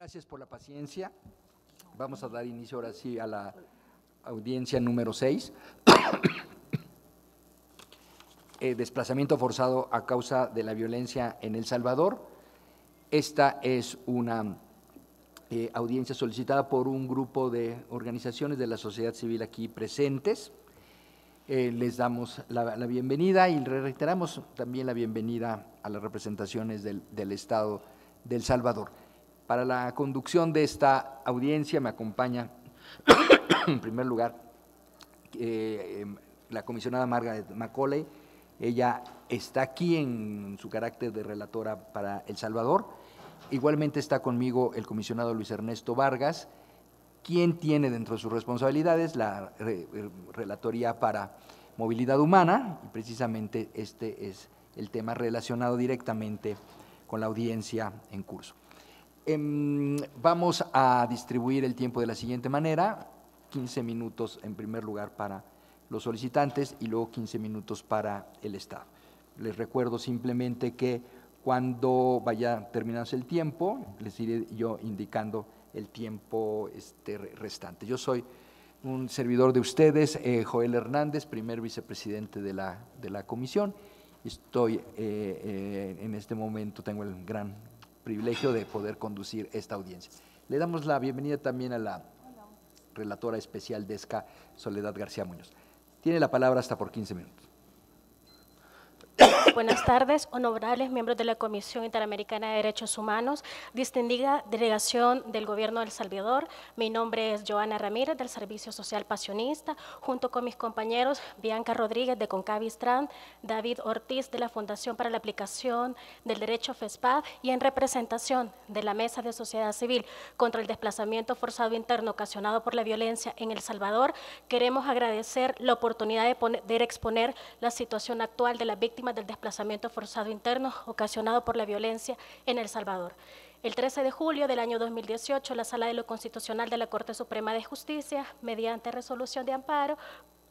Gracias por la paciencia. Vamos a dar inicio ahora sí a la audiencia número 6. Eh, desplazamiento forzado a causa de la violencia en El Salvador. Esta es una eh, audiencia solicitada por un grupo de organizaciones de la sociedad civil aquí presentes. Eh, les damos la, bienvenida y reiteramos también la bienvenida a las representaciones del, del Estado del Salvador. Para la conducción de esta audiencia me acompaña, en primer lugar, eh, em, la comisionada Margaret Macaulay. Ella está aquí en su carácter de relatora para El Salvador. Igualmente está conmigo el comisionado Luis Ernesto Vargas, quien tiene dentro de sus responsabilidades la eh, Relatoría para Movilidad Humana, y precisamente este es el tema relacionado directamente con la audiencia en curso. Em, vamos a distribuir el tiempo de la siguiente manera, 15 minutos en primer lugar para los solicitantes y luego 15 minutos para el Estado. Les recuerdo simplemente que cuando vaya terminándose el tiempo, les iré yo indicando el tiempo este, restante. Yo soy un servidor de ustedes, eh, Joel Hernández, primer vicepresidente de la, de la comisión. Estoy eh, eh, en este momento, tengo el gran privilegio de poder conducir esta audiencia. Le damos la bienvenida también a la relatora especial de ESCA, Soledad García Muñoz. Tiene la palabra hasta por 15 minutos. Buenas tardes, honorables miembros de la Comisión Interamericana de Derechos Humanos, distinguida delegación del Gobierno del Salvador. Mi nombre es Joana Ramírez, del Servicio Social Pasionista, junto con mis compañeros Bianca Rodríguez de Concavistrán, David Ortiz de la Fundación para la Aplicación del Derecho FESPAD y en representación de la Mesa de Sociedad Civil contra el Desplazamiento Forzado Interno ocasionado por la violencia en El Salvador, queremos agradecer la oportunidad de poder exponer la situación actual de las víctimas del desplazamiento forzado interno ocasionado por la violencia en El Salvador. El 13 de julio del año 2018, la Sala de lo Constitucional de la Corte Suprema de Justicia, mediante resolución de amparo,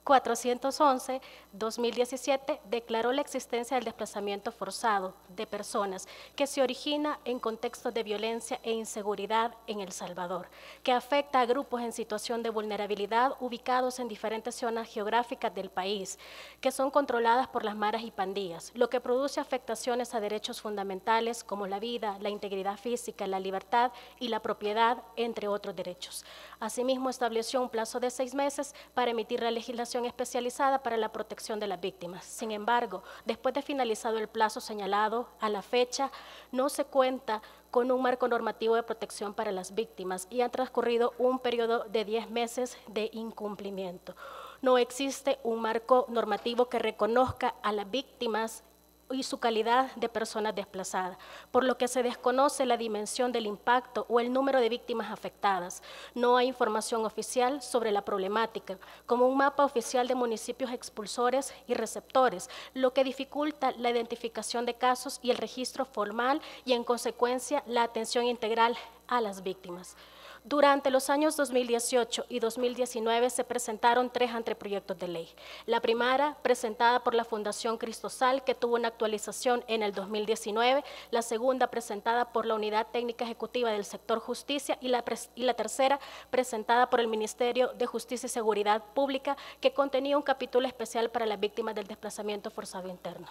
411-2017 declaró la existencia del desplazamiento forzado de personas que se origina en contextos de violencia e inseguridad en El Salvador, que afecta a grupos en situación de vulnerabilidad ubicados en diferentes zonas geográficas del país, que son controladas por las maras y pandillas, lo que produce afectaciones a derechos fundamentales como la vida, la integridad física, la libertad y la propiedad, entre otros derechos. Asimismo, estableció un plazo de seis meses para emitir la legislación especializada para la protección de las víctimas. Sin embargo, después de finalizado el plazo señalado a la fecha, no se cuenta con un marco normativo de protección para las víctimas y han transcurrido un periodo de diez meses de incumplimiento. No existe un marco normativo que reconozca a las víctimas y su calidad de personas desplazadas, por lo que se desconoce la dimensión del impacto o el número de víctimas afectadas. No hay información oficial sobre la problemática, como un mapa oficial de municipios expulsores y receptores, lo que dificulta la identificación de casos y el registro formal y, en consecuencia, la atención integral a las víctimas. Durante los años 2018 y 2019 se presentaron tres anteproyectos de ley. La primera, presentada por la Fundación Cristosal, que tuvo una actualización en el 2019. La segunda, presentada por la Unidad Técnica Ejecutiva del Sector Justicia. Y la, y la tercera, presentada por el Ministerio de Justicia y Seguridad Pública, que contenía un capítulo especial para las víctimas del desplazamiento forzado interno.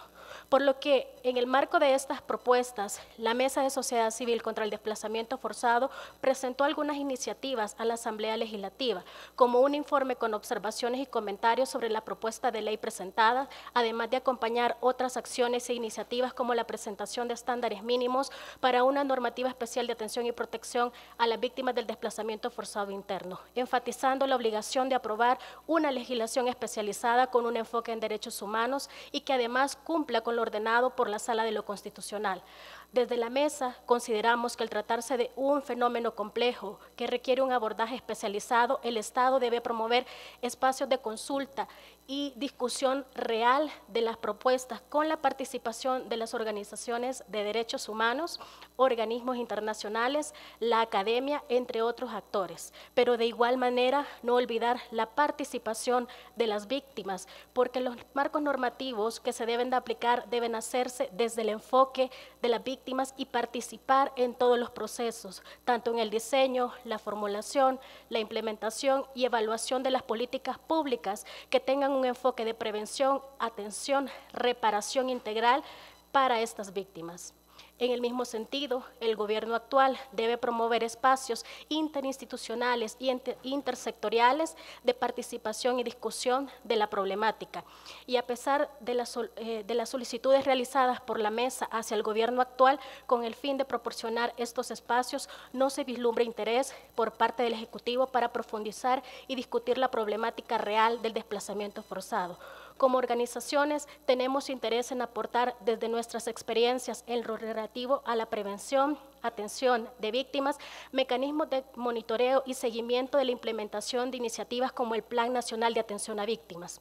Por lo que, en el marco de estas propuestas, la Mesa de Sociedad Civil contra el Desplazamiento Forzado presentó algunas iniciativas a la Asamblea Legislativa, como un informe con observaciones y comentarios sobre la propuesta de ley presentada, además de acompañar otras acciones e iniciativas como la presentación de estándares mínimos para una normativa especial de atención y protección a las víctimas del desplazamiento forzado interno, enfatizando la obligación de aprobar una legislación especializada con un enfoque en derechos humanos y que además cumpla con lo ordenado por la Sala de lo Constitucional. Desde la mesa consideramos que al tratarse de un fenómeno complejo que requiere un abordaje especializado, el Estado debe promover espacios de consulta y discusión real de las propuestas con la participación de las organizaciones de derechos humanos, organismos internacionales, la academia, entre otros actores. Pero de igual manera, no olvidar la participación de las víctimas, porque los marcos normativos que se deben de aplicar deben hacerse desde el enfoque de las víctimas y participar en todos los procesos, tanto en el diseño, la formulación, la implementación y evaluación de las políticas públicas que tengan un enfoque de prevención, atención, reparación integral para estas víctimas. En el mismo sentido, el gobierno actual debe promover espacios interinstitucionales y intersectoriales de participación y discusión de la problemática. Y a pesar de, eh, de las solicitudes realizadas por la mesa hacia el gobierno actual con el fin de proporcionar estos espacios, no se vislumbra interés por parte del Ejecutivo para profundizar y discutir la problemática real del desplazamiento forzado como organizaciones tenemos interés en aportar desde nuestras experiencias en lo relativo a la prevención, atención de víctimas, mecanismos de monitoreo y seguimiento de la implementación de iniciativas como el Plan Nacional de Atención a Víctimas.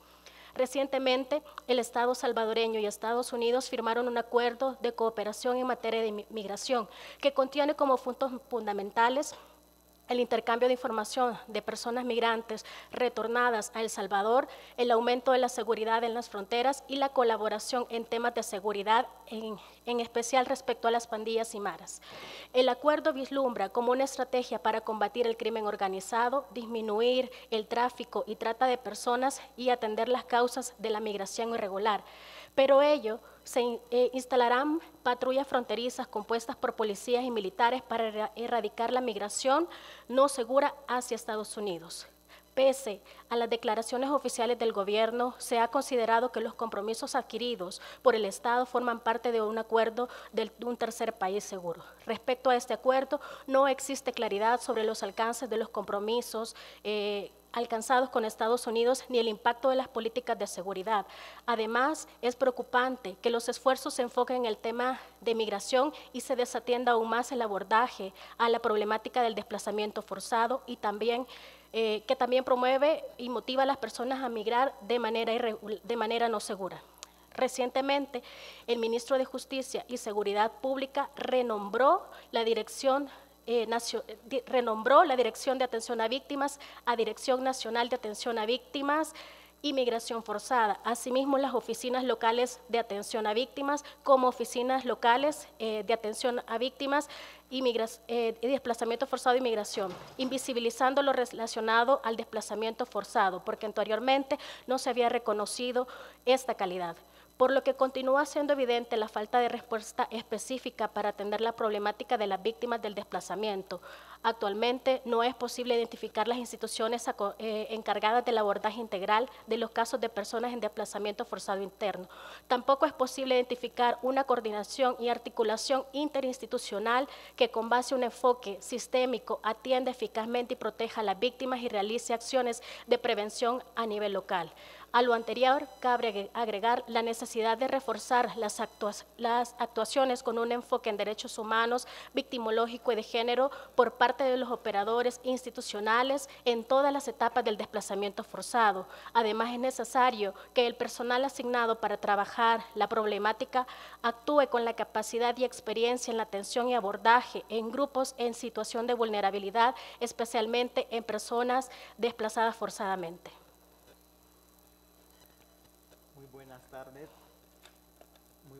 Recientemente, el Estado salvadoreño y Estados Unidos firmaron un acuerdo de cooperación en materia de migración que contiene como puntos fundamentales el intercambio de información de personas migrantes retornadas a El Salvador, el aumento de la seguridad en las fronteras y la colaboración en temas de seguridad, en, especial respecto a las pandillas y maras. El acuerdo vislumbra como una estrategia para combatir el crimen organizado, disminuir el tráfico y trata de personas y atender las causas de la migración irregular. Pero ello se eh, instalarán patrullas fronterizas compuestas por policías y militares para erradicar la migración no segura hacia Estados Unidos. Pese a las declaraciones oficiales del gobierno, se ha considerado que los compromisos adquiridos por el Estado forman parte de un acuerdo de un tercer país seguro. Respecto a este acuerdo, no existe claridad sobre los alcances de los compromisos eh, alcanzados con Estados Unidos ni el impacto de las políticas de seguridad. Además, es preocupante que los esfuerzos se enfoquen en el tema de migración y se desatienda aún más el abordaje a la problemática del desplazamiento forzado y también eh, que también promueve y motiva a las personas a migrar de manera, de manera no segura. Recientemente, el ministro de Justicia y Seguridad Pública renombró la Dirección eh, eh, renombró la Dirección de Atención a Víctimas a Dirección Nacional de Atención a Víctimas y Migración Forzada. Asimismo, las oficinas locales de atención a víctimas como oficinas locales eh, de atención a víctimas y desplazamiento forzado y e migración, invisibilizando lo relacionado al desplazamiento forzado, porque anteriormente no se había reconocido esta calidad por lo que continúa siendo evidente la falta de respuesta específica para atender la problemática de las víctimas del desplazamiento. Actualmente no es posible identificar las instituciones eh, encargadas del abordaje integral de los casos de personas en desplazamiento forzado interno. Tampoco es posible identificar una coordinación y articulación interinstitucional que con base a un enfoque sistémico atienda eficazmente y proteja a las víctimas y realice acciones de prevención a nivel local. A lo anterior, cabe agregar la necesidad de reforzar las, actuaciones con un enfoque en derechos humanos, victimológico y de género por parte de los operadores institucionales en todas las etapas del desplazamiento forzado. Además, es necesario que el personal asignado para trabajar la problemática actúe con la capacidad y experiencia en la atención y abordaje en grupos en situación de vulnerabilidad, especialmente en personas desplazadas forzadamente.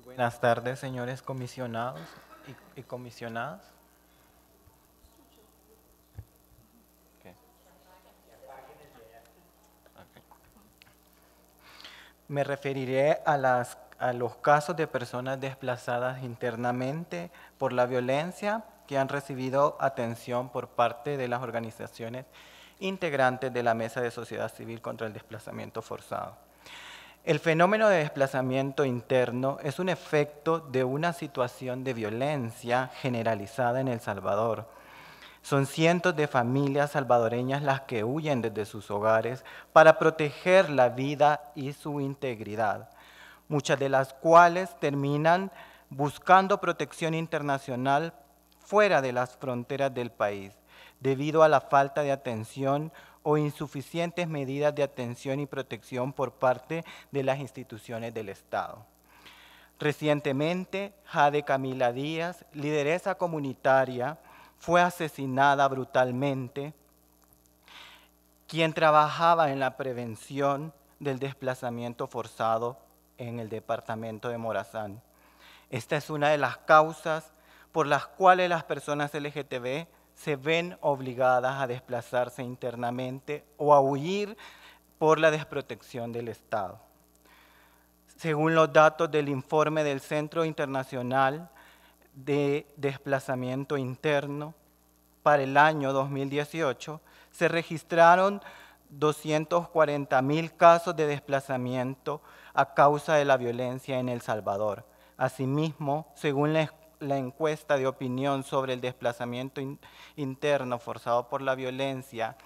buenas tardes, señores comisionados y, comisionadas. Me referiré a, las, a los casos de personas desplazadas internamente por la violencia que han recibido atención por parte de las organizaciones integrantes de la Mesa de Sociedad Civil contra el Desplazamiento Forzado. El fenómeno de desplazamiento interno es un efecto de una situación de violencia generalizada en El Salvador. Son cientos de familias salvadoreñas las que huyen desde sus hogares para proteger la vida y su integridad, muchas de las cuales terminan buscando protección internacional fuera de las fronteras del país, debido a la falta de atención o insuficientes medidas de atención y protección por parte de las instituciones del Estado. Recientemente, Jade Camila Díaz, lideresa comunitaria, fue asesinada brutalmente, quien trabajaba en la prevención del desplazamiento forzado en el departamento de Morazán. Esta es una de las causas por las cuales las personas LGTB se ven obligadas a desplazarse internamente o a huir por la desprotección del Estado. Según los datos del informe del Centro Internacional de Desplazamiento Interno, para el año 2018 se registraron 240.000 casos de desplazamiento a causa de la violencia en El Salvador. Asimismo, según la la encuesta de opinión sobre el desplazamiento interno forzado por la violencia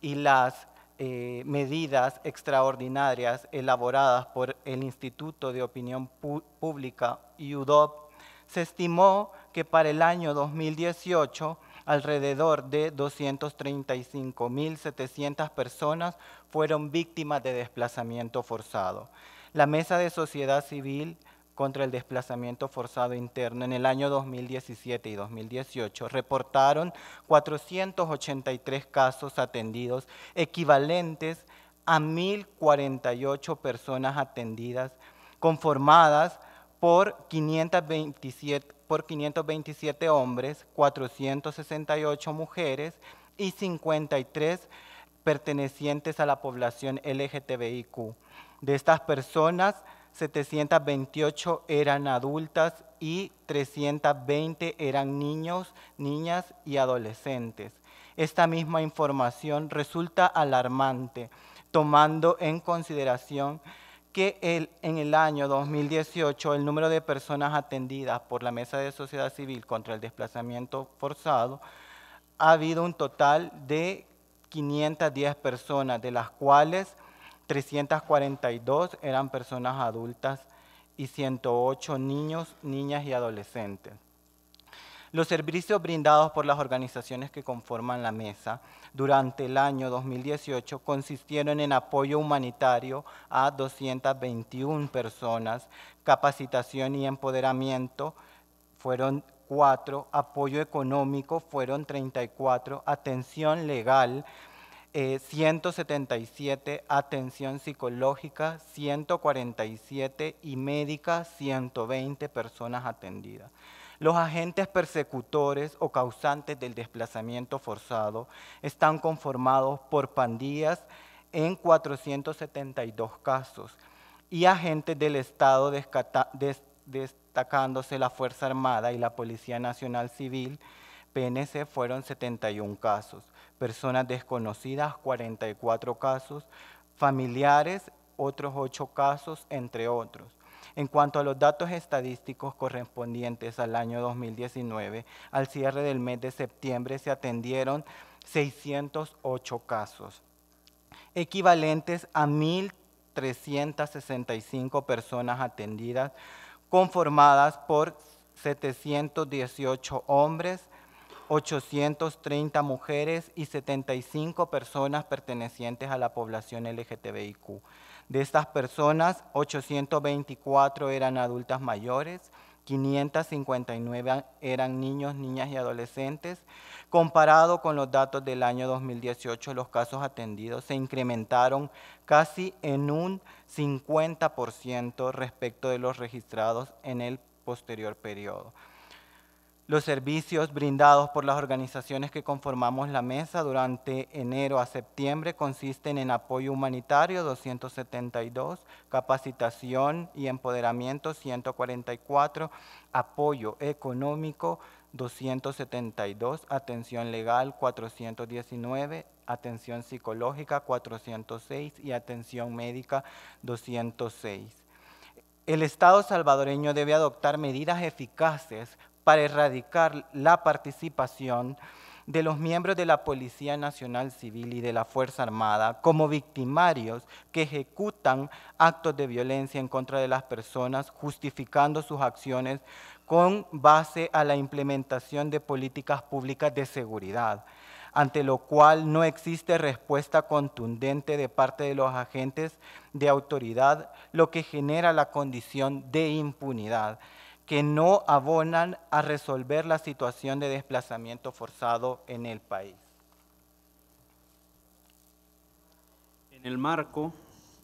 y las eh, medidas extraordinarias elaboradas por el Instituto de Opinión Pública, UDOP, se estimó que para el año 2018 alrededor de 235.700 personas fueron víctimas de desplazamiento forzado. La Mesa de Sociedad Civil contra el desplazamiento forzado interno en el año 2017 y 2018 reportaron 483 casos atendidos equivalentes a 1.048 personas atendidas conformadas por 527, por 527 hombres, 468 mujeres y 53 pertenecientes a la población LGTBIQ. De estas personas, 728 eran adultas y 320 eran niños, niñas y adolescentes. Esta misma información resulta alarmante, tomando en consideración que en el año 2018 el número de personas atendidas por la Mesa de Sociedad Civil contra el Desplazamiento Forzado ha habido un total de 510 personas, de las cuales 342 eran personas adultas y 108 niños, niñas y adolescentes. Los servicios brindados por las organizaciones que conforman la mesa durante el año 2018 consistieron en apoyo humanitario a 221 personas, capacitación y empoderamiento fueron 4, apoyo económico fueron 34, atención legal 177 eh, atención psicológica, 147 y médica, 120 personas atendidas. Los agentes persecutores o causantes del desplazamiento forzado están conformados por pandillas en 472 casos y agentes del Estado destacándose la Fuerza Armada y la Policía Nacional Civil, PNC, fueron 71 casos personas desconocidas 44 casos, familiares otros 8 casos, entre otros. En cuanto a los datos estadísticos correspondientes al año 2019, al cierre del mes de septiembre se atendieron 608 casos, equivalentes a 1.365 personas atendidas, conformadas por 718 hombres, 830 mujeres y 75 personas pertenecientes a la población LGTBIQ. De estas personas, 824 eran adultas mayores, 559 eran niños, niñas y adolescentes. Comparado con los datos del año 2018, los casos atendidos se incrementaron casi en un 50% respecto de los registrados en el posterior periodo los servicios brindados por las organizaciones que conformamos la mesa durante enero a septiembre consisten en apoyo humanitario 272, capacitación y empoderamiento 144, apoyo económico 272, atención legal 419, atención psicológica 406 y atención médica 206. El Estado salvadoreño debe adoptar medidas eficaces para erradicar la participación de los miembros de la Policía Nacional Civil y de la Fuerza Armada como victimarios que ejecutan actos de violencia en contra de las personas, justificando sus acciones con base a la implementación de políticas públicas de seguridad, ante lo cual no existe respuesta contundente de parte de los agentes de autoridad, lo que genera la condición de impunidad que no abonan a resolver la situación de desplazamiento forzado en el país. En el marco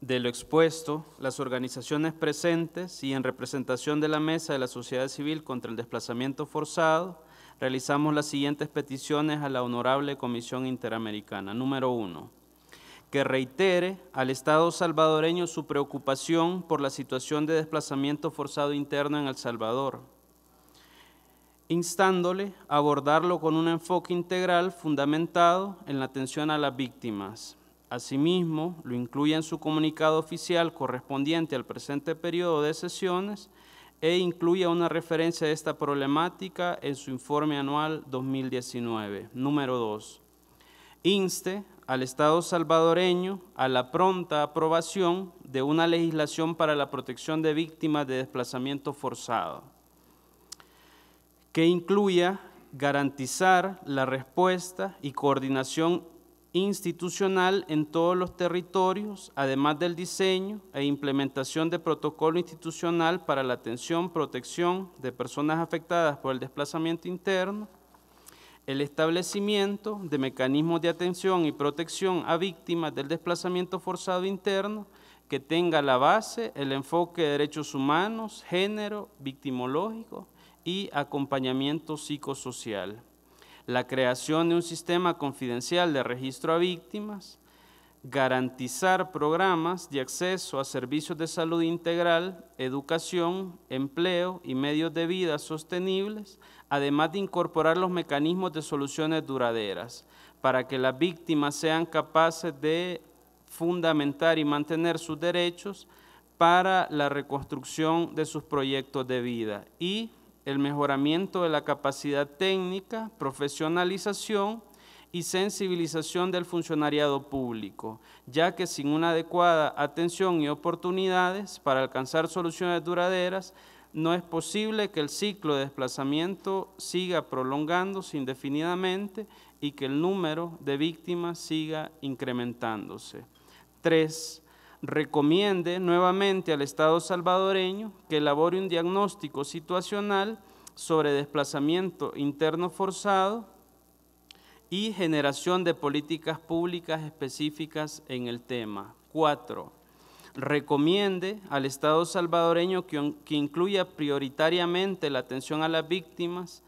de lo expuesto, las organizaciones presentes y en representación de la Mesa de la Sociedad Civil contra el Desplazamiento Forzado, realizamos las siguientes peticiones a la Honorable Comisión Interamericana. Número uno que reitere al Estado salvadoreño su preocupación por la situación de desplazamiento forzado interno en El Salvador, instándole a abordarlo con un enfoque integral fundamentado en la atención a las víctimas. Asimismo, lo incluye en su comunicado oficial correspondiente al presente periodo de sesiones e incluya una referencia a esta problemática en su informe anual 2019, número 2, inste al Estado salvadoreño a la pronta aprobación de una legislación para la protección de víctimas de desplazamiento forzado, que incluya garantizar la respuesta y coordinación institucional en todos los territorios, además del diseño e implementación de protocolo institucional para la atención, protección de personas afectadas por el desplazamiento interno, el establecimiento de mecanismos de atención y protección a víctimas del desplazamiento forzado interno que tenga la base el enfoque de derechos humanos, género, victimológico y acompañamiento psicosocial. La creación de un sistema confidencial de registro a víctimas, garantizar programas de acceso a servicios de salud integral, educación, empleo y medios de vida sostenibles además de incorporar los mecanismos de soluciones duraderas, para que las víctimas sean capaces de fundamentar y mantener sus derechos para la reconstrucción de sus proyectos de vida y el mejoramiento de la capacidad técnica, profesionalización y sensibilización del funcionariado público, ya que sin una adecuada atención y oportunidades para alcanzar soluciones duraderas, no es posible que el ciclo de desplazamiento siga prolongándose indefinidamente y que el número de víctimas siga incrementándose. 3. Recomiende nuevamente al Estado salvadoreño que elabore un diagnóstico situacional sobre desplazamiento interno forzado y generación de políticas públicas específicas en el tema. 4 recomiende al Estado salvadoreño que, incluya prioritariamente la atención a las víctimas,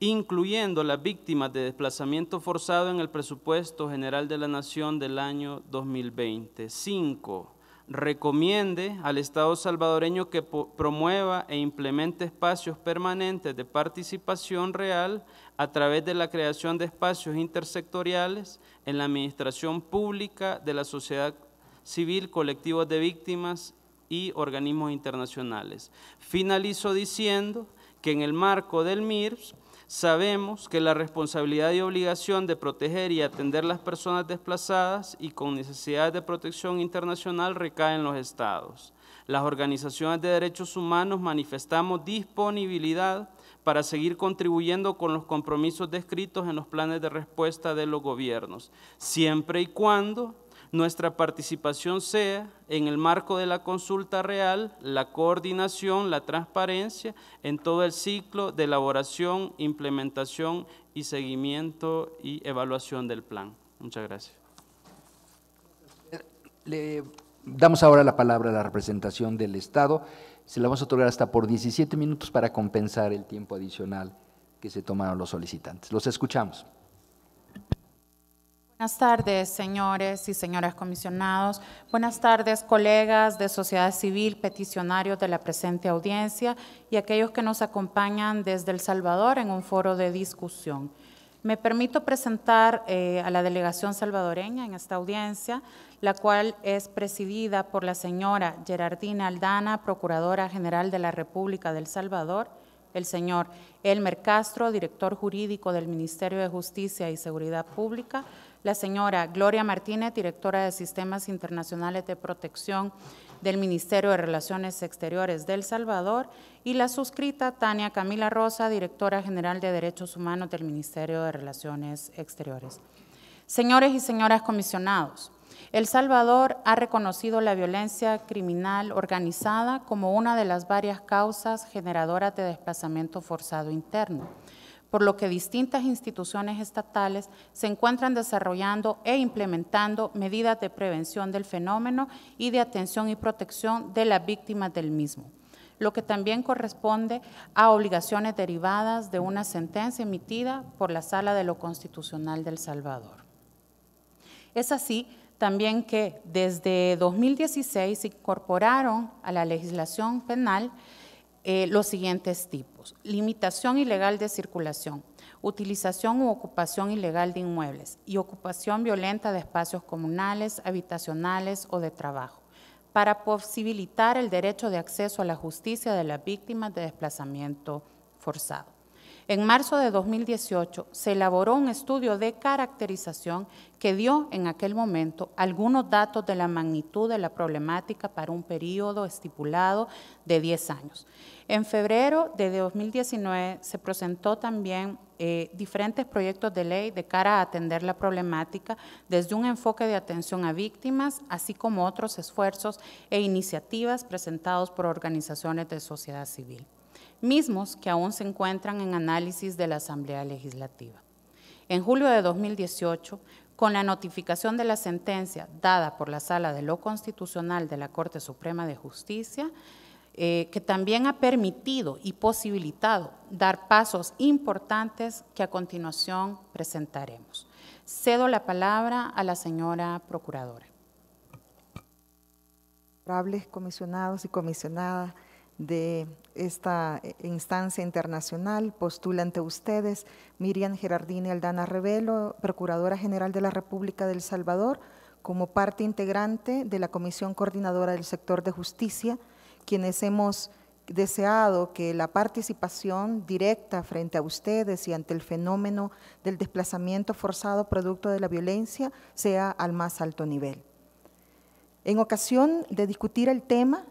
incluyendo las víctimas de desplazamiento forzado en el presupuesto general de la Nación del año 2020. Cinco, Recomiende al Estado salvadoreño que promueva e implemente espacios permanentes de participación real a través de la creación de espacios intersectoriales en la administración pública de la sociedad civil, colectivos de víctimas y organismos internacionales. Finalizo diciendo que en el marco del MIRS sabemos que la responsabilidad y obligación de proteger y atender las personas desplazadas y con necesidades de protección internacional recae en los estados. Las organizaciones de derechos humanos manifestamos disponibilidad para seguir contribuyendo con los compromisos descritos en los planes de respuesta de los gobiernos, siempre y cuando nuestra participación sea, en el marco de la consulta real, la coordinación, la transparencia en todo el ciclo de elaboración, implementación y seguimiento y evaluación del plan. Muchas gracias. Le damos ahora la palabra a la representación del Estado. Se la vamos a otorgar hasta por 17 minutos para compensar el tiempo adicional que se tomaron los solicitantes. Los escuchamos. Buenas tardes, señores y señoras comisionados. Buenas tardes, colegas de sociedad civil, peticionarios de la presente audiencia y aquellos que nos acompañan desde El Salvador en un foro de discusión. Me permito presentar eh, a la delegación salvadoreña en esta audiencia, la cual es presidida por la señora Gerardina Aldana, Procuradora General de la República del Salvador, el señor Elmer Castro, director jurídico del Ministerio de Justicia y Seguridad Pública, la señora Gloria Martínez, directora de Sistemas Internacionales de Protección del Ministerio de Relaciones Exteriores de El Salvador, y la suscrita Tania Camila Rosa, directora general de Derechos Humanos del Ministerio de Relaciones Exteriores. Señores y señoras comisionados, el Salvador ha reconocido la violencia criminal organizada como una de las varias causas generadoras de desplazamiento forzado interno por lo que distintas instituciones estatales se encuentran desarrollando e implementando medidas de prevención del fenómeno y de atención y protección de las víctimas del mismo lo que también corresponde a obligaciones derivadas de una sentencia emitida por la Sala de lo Constitucional del Salvador. Es así también que desde 2016 se incorporaron a la legislación penal eh, los siguientes tipos. Limitación ilegal de circulación, utilización u ocupación ilegal de inmuebles y ocupación violenta de espacios comunales, habitacionales o de trabajo para posibilitar el derecho de acceso a la justicia de las víctimas de desplazamiento forzado. En marzo de 2018 se elaboró un estudio de caracterización que dio en aquel momento algunos datos de la magnitud de la problemática para un periodo estipulado de 10 años. En febrero de 2019 se presentó también eh, diferentes proyectos de ley de cara a atender la problemática desde un enfoque de atención a víctimas, así como otros esfuerzos e iniciativas presentados por organizaciones de sociedad civil mismos que aún se encuentran en análisis de la Asamblea Legislativa. En julio de 2018, con la notificación de la sentencia dada por la Sala de lo Constitucional de la Corte Suprema de Justicia, eh, que también ha permitido y posibilitado dar pasos importantes que a continuación presentaremos. Cedo la palabra a la señora Procuradora. comisionados y comisionadas, de esta eh, instancia internacional. Postula ante ustedes Miriam Gerardini Aldana Revelo, Procuradora General de la República del Salvador, como parte integrante de la Comisión Coordinadora del Sector de Justicia, quienes hemos deseado que la participación directa frente a ustedes y ante el fenómeno del desplazamiento forzado producto de la violencia sea al más alto nivel. En ocasión de discutir el tema,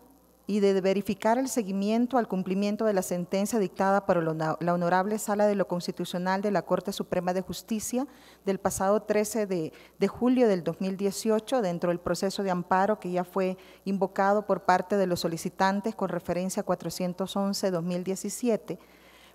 y de verificar el seguimiento al cumplimiento de la sentencia dictada por la Honorable Sala de lo Constitucional de la Corte Suprema de Justicia del pasado 13 de, julio del 2018 dentro del proceso de amparo que ya fue invocado por parte de los solicitantes con referencia 411-2017,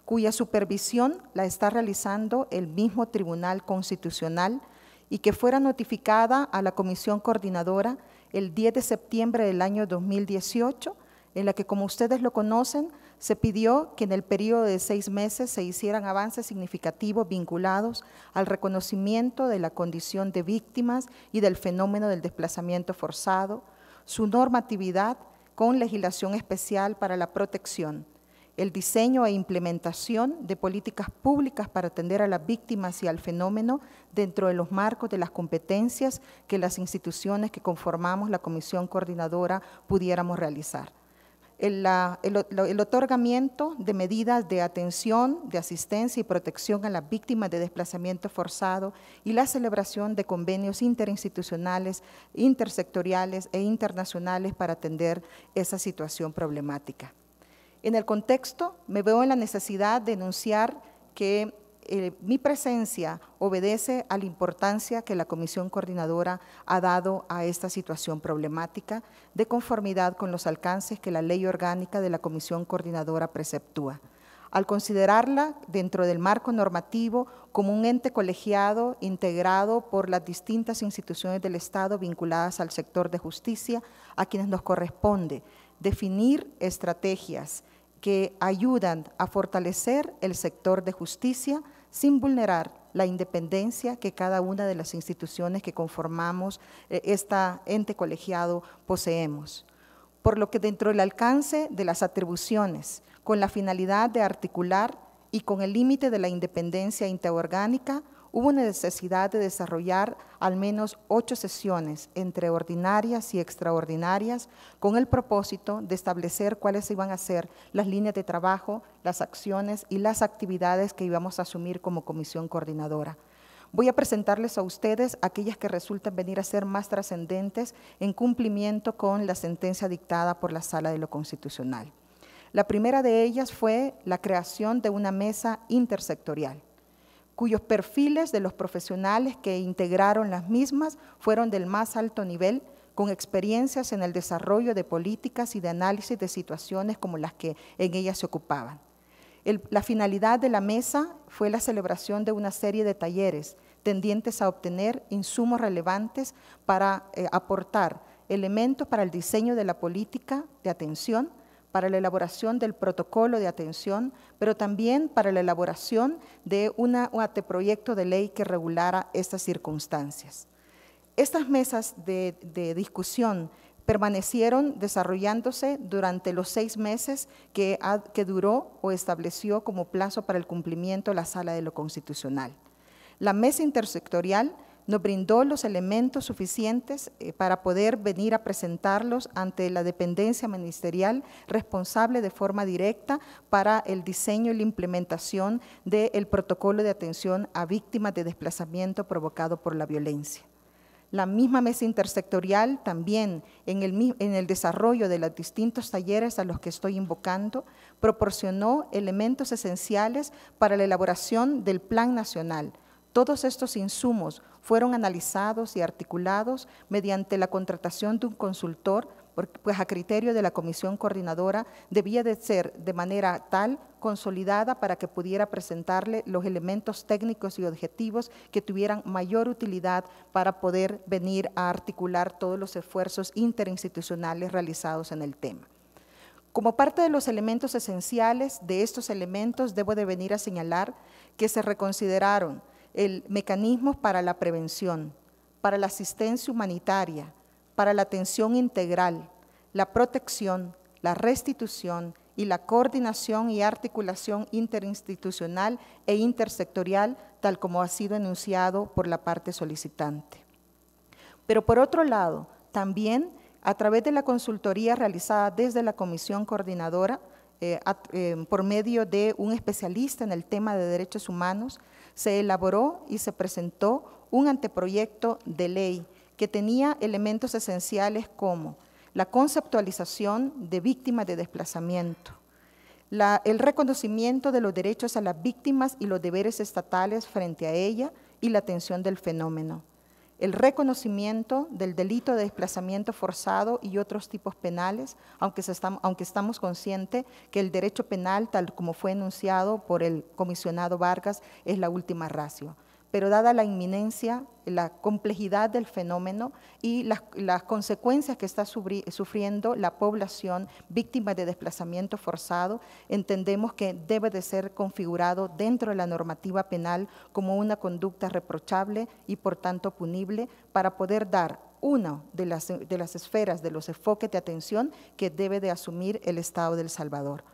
cuya supervisión la está realizando el mismo Tribunal Constitucional y que fuera notificada a la Comisión Coordinadora el 10 de septiembre del año 2018 en la que, como ustedes lo conocen, se pidió que en el periodo de seis meses se hicieran avances significativos vinculados al reconocimiento de la condición de víctimas y del fenómeno del desplazamiento forzado, su normatividad con legislación especial para la protección, el diseño e implementación de políticas públicas para atender a las víctimas y al fenómeno dentro de los marcos de las competencias que las instituciones que conformamos la Comisión Coordinadora pudiéramos realizar el, otorgamiento de medidas de atención, de asistencia y protección a las víctimas de desplazamiento forzado y la celebración de convenios interinstitucionales, intersectoriales e internacionales para atender esa situación problemática. En el contexto, me veo en la necesidad de enunciar que eh, mi presencia obedece a la importancia que la Comisión Coordinadora ha dado a esta situación problemática de conformidad con los alcances que la Ley Orgánica de la Comisión Coordinadora preceptúa. Al considerarla dentro del marco normativo como un ente colegiado integrado por las distintas instituciones del Estado vinculadas al sector de justicia, a quienes nos corresponde definir estrategias que ayudan a fortalecer el sector de justicia sin vulnerar la independencia que cada una de las instituciones que conformamos este ente colegiado poseemos. Por lo que dentro del alcance de las atribuciones, con la finalidad de articular y con el límite de la independencia interorgánica, hubo una necesidad de desarrollar al menos ocho sesiones entre ordinarias y extraordinarias con el propósito de establecer cuáles iban a ser las líneas de trabajo, las acciones y las actividades que íbamos a asumir como comisión coordinadora. Voy a presentarles a ustedes aquellas que resultan venir a ser más trascendentes en cumplimiento con la sentencia dictada por la Sala de lo Constitucional. La primera de ellas fue la creación de una mesa intersectorial cuyos perfiles de los profesionales que integraron las mismas fueron del más alto nivel, con experiencias en el desarrollo de políticas y de análisis de situaciones como las que en ellas se ocupaban. la finalidad de la mesa fue la celebración de una serie de talleres tendientes a obtener insumos relevantes para eh, aportar elementos para el diseño de la política de atención, para la elaboración del protocolo de atención, pero también para la elaboración de un anteproyecto de ley que regulara estas circunstancias. Estas mesas de, discusión permanecieron desarrollándose durante los seis meses que, duró o estableció como plazo para el cumplimiento la Sala de lo Constitucional. La mesa intersectorial nos brindó los elementos suficientes eh, para poder venir a presentarlos ante la dependencia ministerial responsable de forma directa para el diseño y la implementación del protocolo de atención a víctimas de desplazamiento provocado por la violencia. La misma mesa intersectorial también en el, desarrollo de los distintos talleres a los que estoy invocando proporcionó elementos esenciales para la elaboración del Plan Nacional. Todos estos insumos fueron analizados y articulados mediante la contratación de un consultor, pues a criterio de la comisión coordinadora debía de ser de manera tal consolidada para que pudiera presentarle los elementos técnicos y objetivos que tuvieran mayor utilidad para poder venir a articular todos los esfuerzos interinstitucionales realizados en el tema. Como parte de los elementos esenciales de estos elementos, debo de venir a señalar que se reconsideraron el, mecanismos para la prevención, para la asistencia humanitaria, para la atención integral, la protección, la restitución y la coordinación y articulación interinstitucional e intersectorial, tal como ha sido enunciado por la parte solicitante. Pero por otro lado, también a través de la consultoría realizada desde la Comisión Coordinadora, eh, eh, por medio de un especialista en el tema de derechos humanos, se elaboró y se presentó un anteproyecto de ley que tenía elementos esenciales como la conceptualización de víctimas de desplazamiento, el reconocimiento de los derechos a las víctimas y los deberes estatales frente a ella y la atención del fenómeno, el reconocimiento del delito de desplazamiento forzado y otros tipos penales, aunque, estamos conscientes que el derecho penal, tal como fue enunciado por el comisionado Vargas, es la última ratio pero dada la inminencia, la complejidad del fenómeno y las, consecuencias que está sufriendo la población víctima de desplazamiento forzado, entendemos que debe de ser configurado dentro de la normativa penal como una conducta reprochable y por tanto punible para poder dar una de las, de las esferas de los enfoques de atención que debe de asumir el Estado del Salvador.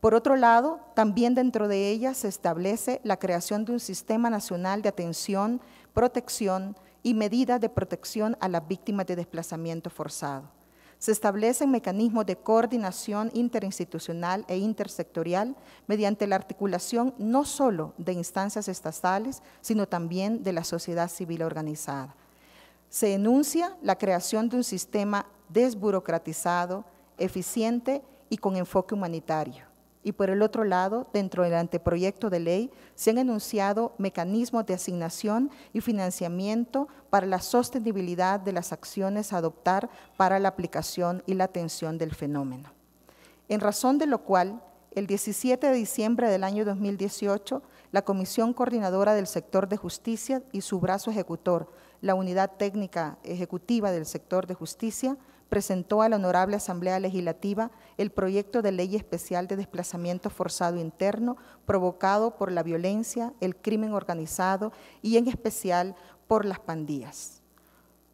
Por otro lado, también dentro de ella se establece la creación de un sistema nacional de atención, protección y medidas de protección a las víctimas de desplazamiento forzado. Se establecen mecanismos de coordinación interinstitucional e intersectorial mediante la articulación no solo de instancias estatales, sino también de la sociedad civil organizada. Se enuncia la creación de un sistema desburocratizado, eficiente y con enfoque humanitario y por el otro lado, dentro del anteproyecto de ley, se han enunciado mecanismos de asignación y financiamiento para la sostenibilidad de las acciones a adoptar para la aplicación y la atención del fenómeno. En razón de lo cual, el 17 de diciembre del año 2018, la Comisión Coordinadora del Sector de Justicia y su brazo ejecutor, la Unidad Técnica Ejecutiva del Sector de Justicia, presentó a la Honorable Asamblea Legislativa el proyecto de ley especial de desplazamiento forzado interno provocado por la violencia, el crimen organizado y en especial por las pandillas.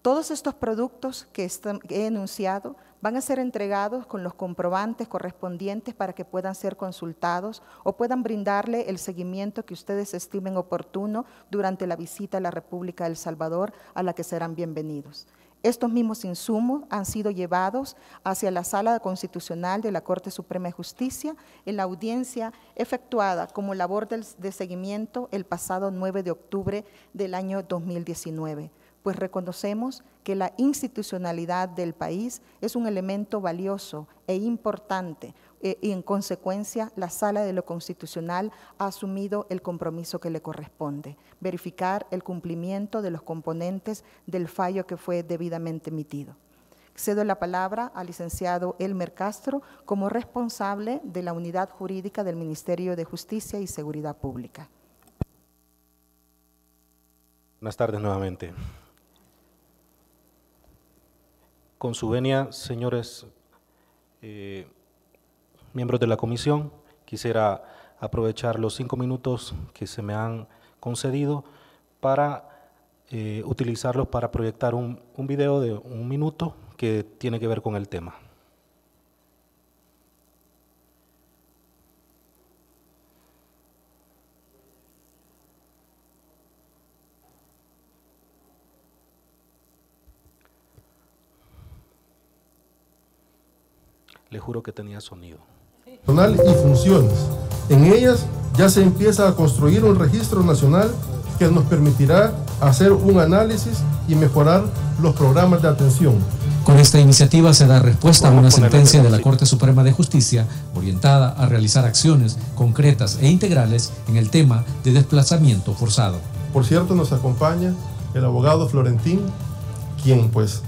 Todos estos productos que he enunciado van a ser entregados con los comprobantes correspondientes para que puedan ser consultados o puedan brindarle el seguimiento que ustedes estimen oportuno durante la visita a la República de El Salvador, a la que serán bienvenidos. Estos mismos insumos han sido llevados hacia la Sala Constitucional de la Corte Suprema de Justicia en la audiencia efectuada como labor de seguimiento el pasado 9 de octubre del año 2019 pues reconocemos que la institucionalidad del país es un elemento valioso e importante eh, y en consecuencia la Sala de lo Constitucional ha asumido el compromiso que le corresponde, verificar el cumplimiento de los componentes del fallo que fue debidamente emitido. Cedo la palabra al licenciado Elmer Castro como responsable de la unidad jurídica del Ministerio de Justicia y Seguridad Pública. Buenas tardes nuevamente. Con su venia, señores eh, miembros de la comisión, quisiera aprovechar los cinco minutos que se me han concedido para eh, utilizarlos para proyectar un, un video de un minuto que tiene que ver con el tema. le juro que tenía sonido. Personal y funciones. En ellas ya se empieza a construir un registro nacional que nos permitirá hacer un análisis y mejorar los programas de atención. Con esta iniciativa se da respuesta a una sentencia de la Corte Suprema de Justicia orientada a realizar acciones concretas e integrales en el tema de desplazamiento forzado. Por cierto, nos acompaña el abogado Florentín, quien pues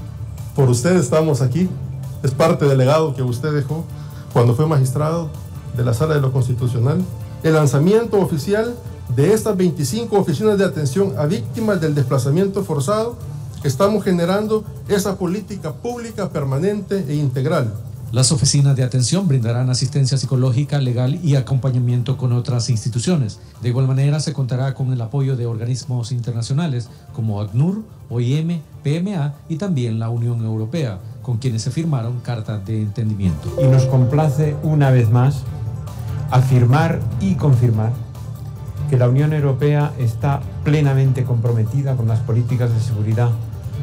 por usted estamos aquí es parte del legado que usted dejó cuando fue magistrado de la Sala de lo Constitucional. El lanzamiento oficial de estas 25 oficinas de atención a víctimas del desplazamiento forzado, estamos generando esa política pública permanente e integral. Las oficinas de atención brindarán asistencia psicológica, legal y acompañamiento con otras instituciones. De igual manera, se contará con el apoyo de organismos internacionales como ACNUR, OIM, PMA y también la Unión Europea con quienes se firmaron cartas de entendimiento. Y nos complace una vez más afirmar y confirmar que la Unión Europea está plenamente comprometida con las políticas de seguridad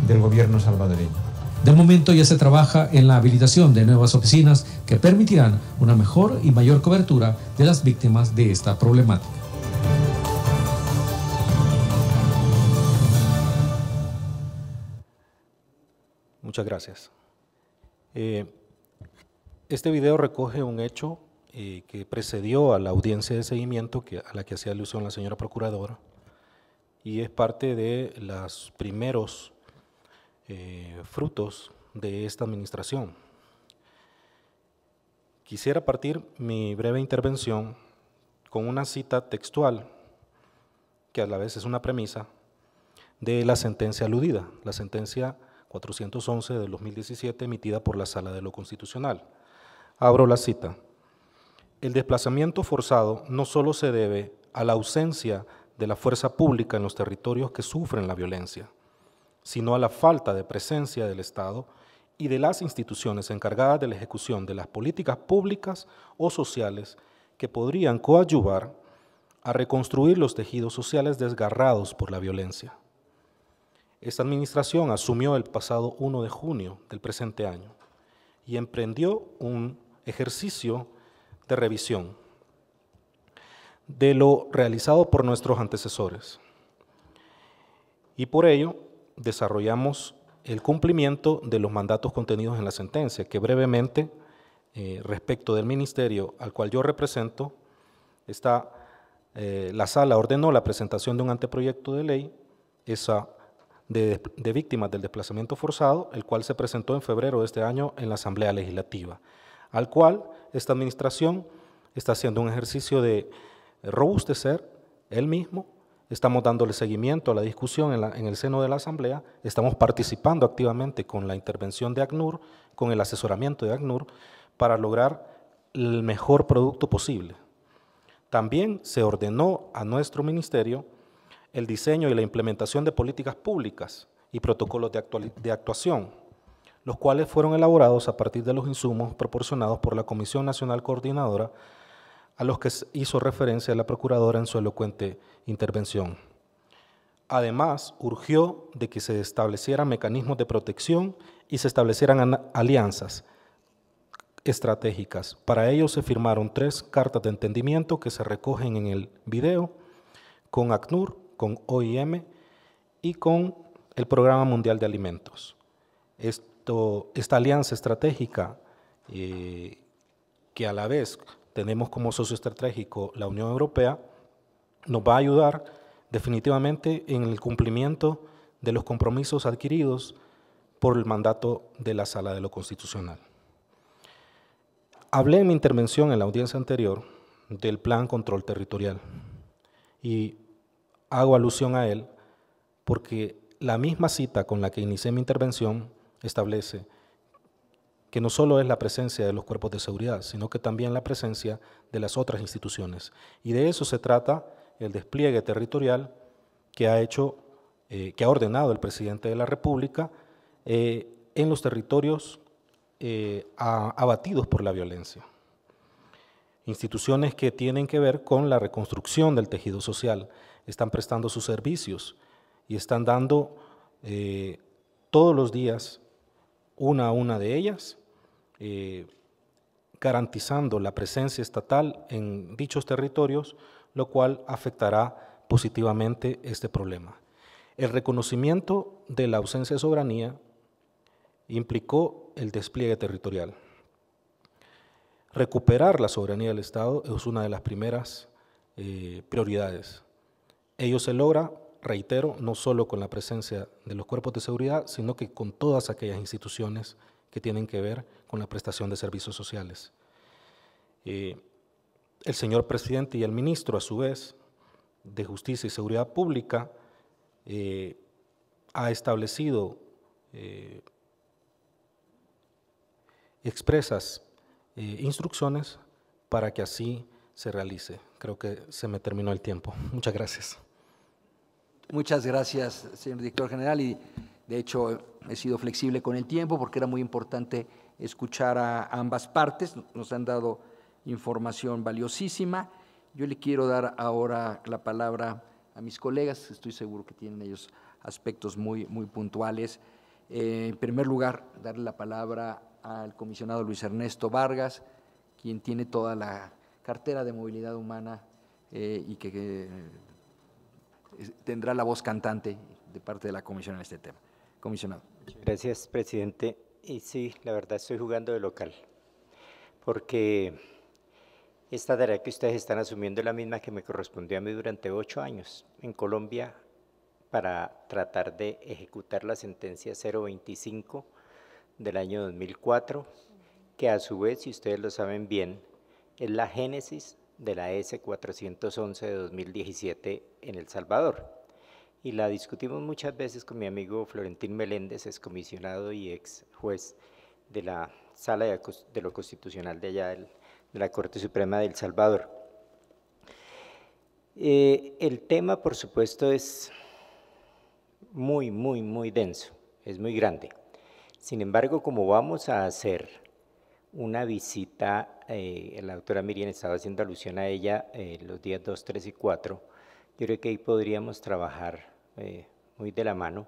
del gobierno salvadoreño. De momento ya se trabaja en la habilitación de nuevas oficinas que permitirán una mejor y mayor cobertura de las víctimas de esta problemática. Muchas gracias. Eh, este video recoge un hecho eh, que precedió a la audiencia de seguimiento que, a la que hacía alusión la señora procuradora y es parte de los primeros eh, frutos de esta administración. Quisiera partir mi breve intervención con una cita textual, que a la vez es una premisa, de la sentencia aludida, la sentencia 411 de 2017 emitida por la Sala de lo Constitucional. Abro la cita. El desplazamiento forzado no solo se debe a la ausencia de la fuerza pública en los territorios que sufren la violencia, sino a la falta de presencia del Estado y de las instituciones encargadas de la ejecución de las políticas públicas o sociales que podrían coadyuvar a reconstruir los tejidos sociales desgarrados por la violencia. Esta administración asumió el pasado 1 de junio del presente año y emprendió un ejercicio de revisión de lo realizado por nuestros antecesores. Y por ello desarrollamos el cumplimiento de los mandatos contenidos en la sentencia, que brevemente, eh, respecto del ministerio al cual yo represento, está, eh, la sala ordenó la presentación de un anteproyecto de ley, esa de, Víctimas del Desplazamiento Forzado, el cual se presentó en febrero de este año en la Asamblea Legislativa, al cual esta administración está haciendo un ejercicio de robustecer él mismo, estamos dándole seguimiento a la discusión en, en el seno de la Asamblea, estamos participando activamente con la intervención de ACNUR, con el asesoramiento de ACNUR, para lograr el mejor producto posible. También se ordenó a nuestro ministerio el diseño y la implementación de políticas públicas y protocolos de, actuación, los cuales fueron elaborados a partir de los insumos proporcionados por la Comisión Nacional Coordinadora a los que hizo referencia la Procuradora en su elocuente intervención. Además, urgió de que se establecieran mecanismos de protección y se establecieran alianzas estratégicas. Para ello se firmaron tres cartas de entendimiento que se recogen en el video con ACNUR, con OIM y con el Programa Mundial de Alimentos. Esto, esta alianza estratégica, eh, que a la vez tenemos como socio estratégico la Unión Europea, nos va a ayudar definitivamente en el cumplimiento de los compromisos adquiridos por el mandato de la Sala de lo Constitucional. Hablé en mi intervención en la audiencia anterior del Plan Control Territorial y hago alusión a él porque la misma cita con la que inicié mi intervención establece que no solo es la presencia de los cuerpos de seguridad, sino que también la presencia de las otras instituciones. Y de eso se trata el despliegue territorial que ha hecho, eh, que ha ordenado el presidente de la República eh, en los territorios eh, abatidos por la violencia. Instituciones que tienen que ver con la reconstrucción del tejido social, están prestando sus servicios y están dando eh, todos los días una a una de ellas, eh, garantizando la presencia estatal en dichos territorios, lo cual afectará positivamente este problema. El reconocimiento de la ausencia de soberanía implicó el despliegue territorial. Recuperar la soberanía del Estado es una de las primeras eh, prioridades Ello se logra, reitero, no solo con la presencia de los cuerpos de seguridad, sino que con todas aquellas instituciones que tienen que ver con la prestación de servicios sociales. Eh, el señor presidente y el ministro, a su vez, de Justicia y Seguridad Pública, eh, ha establecido eh, expresas instrucciones para que así se realice. Creo que se me terminó el tiempo. Muchas gracias. Muchas gracias, señor director general. Y de hecho, he sido flexible con el tiempo porque era muy importante escuchar a ambas partes. Nos han dado información valiosísima. Yo le quiero dar ahora la palabra a mis colegas. Estoy seguro que tienen ellos aspectos muy, muy puntuales. Eh, en primer lugar, darle la palabra al comisionado Luis Ernesto Vargas, quien tiene toda la cartera de movilidad humana eh, y que eh, tendrá la voz cantante de parte de la comisión en este tema. Comisionado. Gracias, presidente. Y sí, la verdad estoy jugando de local, porque esta tarea que ustedes están asumiendo es la misma que me correspondió a mí durante ocho años en Colombia para tratar de ejecutar la sentencia 025 del año 2004, que a su vez, si ustedes lo saben bien, es la génesis de la S411 de 2017 en El Salvador. Y la discutimos muchas veces con mi amigo Florentín Meléndez, excomisionado y ex juez de la Sala de lo Constitucional de allá, de la Corte Suprema de El Salvador. Eh, el tema, por supuesto, es muy, muy, muy denso, es muy grande. Sin embargo, como vamos a hacer una visita, eh, la doctora Miriam estaba haciendo alusión a ella eh, los días 2, 3 y 4. Yo creo que ahí podríamos trabajar eh, muy de la mano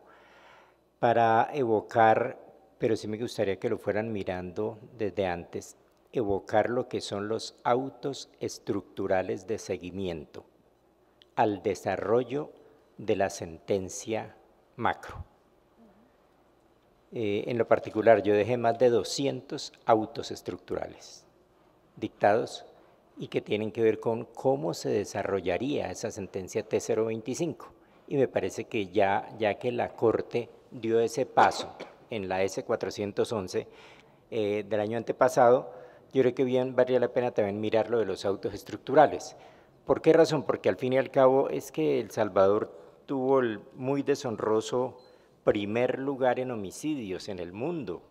para evocar, pero sí me gustaría que lo fueran mirando desde antes, evocar lo que son los autos estructurales de seguimiento al desarrollo de la sentencia macro. Eh, en lo particular yo dejé más de 200 autos estructurales dictados y que tienen que ver con cómo se desarrollaría esa sentencia T025. Y me parece que ya, ya que la Corte dio ese paso en la S411 eh, del año antepasado, yo creo que bien valía la pena también mirar lo de los autos estructurales. ¿Por qué razón? Porque al fin y al cabo es que El Salvador tuvo el muy deshonroso primer lugar en homicidios en el mundo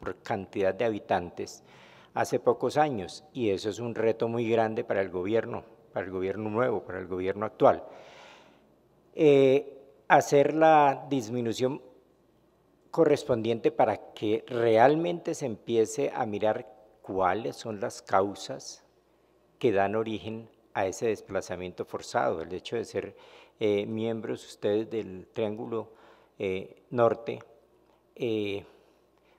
por cantidad de habitantes hace pocos años y eso es un reto muy grande para el gobierno, para el gobierno nuevo, para el gobierno actual. Eh, hacer la disminución correspondiente para que realmente se empiece a mirar cuáles son las causas que dan origen a ese desplazamiento forzado, el hecho de ser eh, miembros ustedes del Triángulo eh, norte, eh,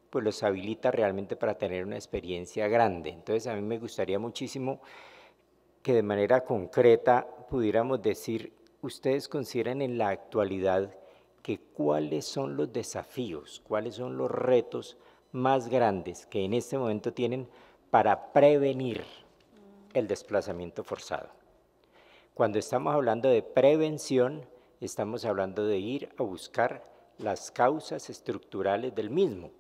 pues los habilita realmente para tener una experiencia grande. Entonces a mí me gustaría muchísimo que de manera concreta pudiéramos decir, ustedes consideran en la actualidad que cuáles son los desafíos, cuáles son los retos más grandes que en este momento tienen para prevenir el desplazamiento forzado. Cuando estamos hablando de prevención, estamos hablando de ir a buscar las causas estructurales del mismo,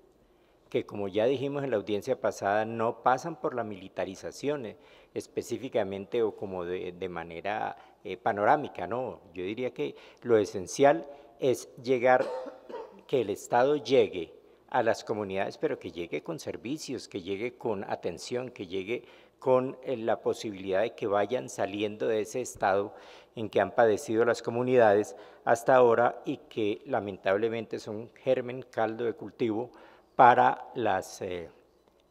que como ya dijimos en la audiencia pasada, no pasan por la militarización eh, específicamente o como de, manera eh, panorámica, no. Yo diría que lo esencial es llegar, que el Estado llegue a las comunidades, pero que llegue con servicios, que llegue con atención, que llegue con eh, la posibilidad de que vayan saliendo de ese estado en que han padecido las comunidades hasta ahora y que lamentablemente son germen caldo de cultivo para eh,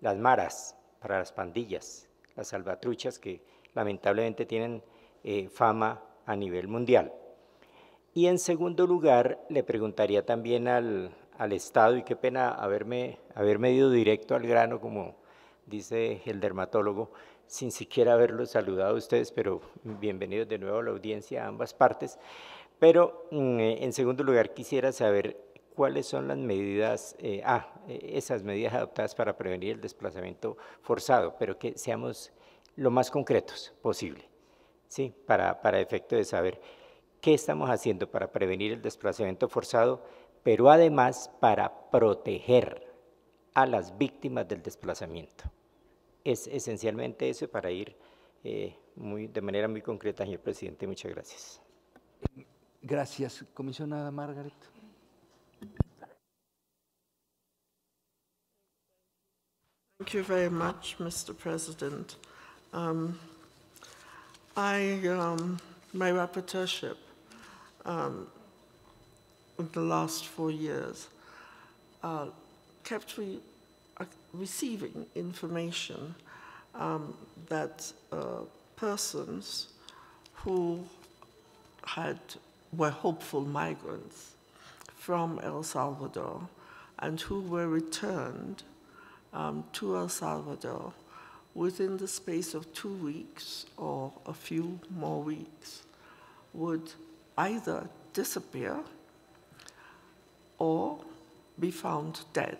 las, maras, para las pandillas, las salvatruchas que lamentablemente tienen eh, fama a nivel mundial. Y en segundo lugar, le preguntaría también al, al Estado, y qué pena haberme, haberme ido directo al grano como dice el dermatólogo, sin siquiera haberlo saludado a ustedes, pero bienvenidos de nuevo a la audiencia, a ambas partes. Pero mm, eh, en segundo lugar quisiera saber cuáles son las medidas, eh, ah, eh, esas medidas adoptadas para prevenir el desplazamiento forzado, pero que seamos lo más concretos posible, ¿sí? para efecto de saber qué estamos haciendo para prevenir el desplazamiento forzado, pero además para proteger a las víctimas del desplazamiento es esencialmente eso para ir eh, muy, de manera muy concreta, señor presidente. Muchas gracias. Gracias, comisionada Margaret. Thank you very much, Mr. President. Um, I, um, my rapporteurship um, in the last four years uh, kept me. receiving information um, that uh, persons who had, were hopeful migrants from El Salvador and who were returned um, to El Salvador within the space of two weeks or a few more weeks would either disappear or be found dead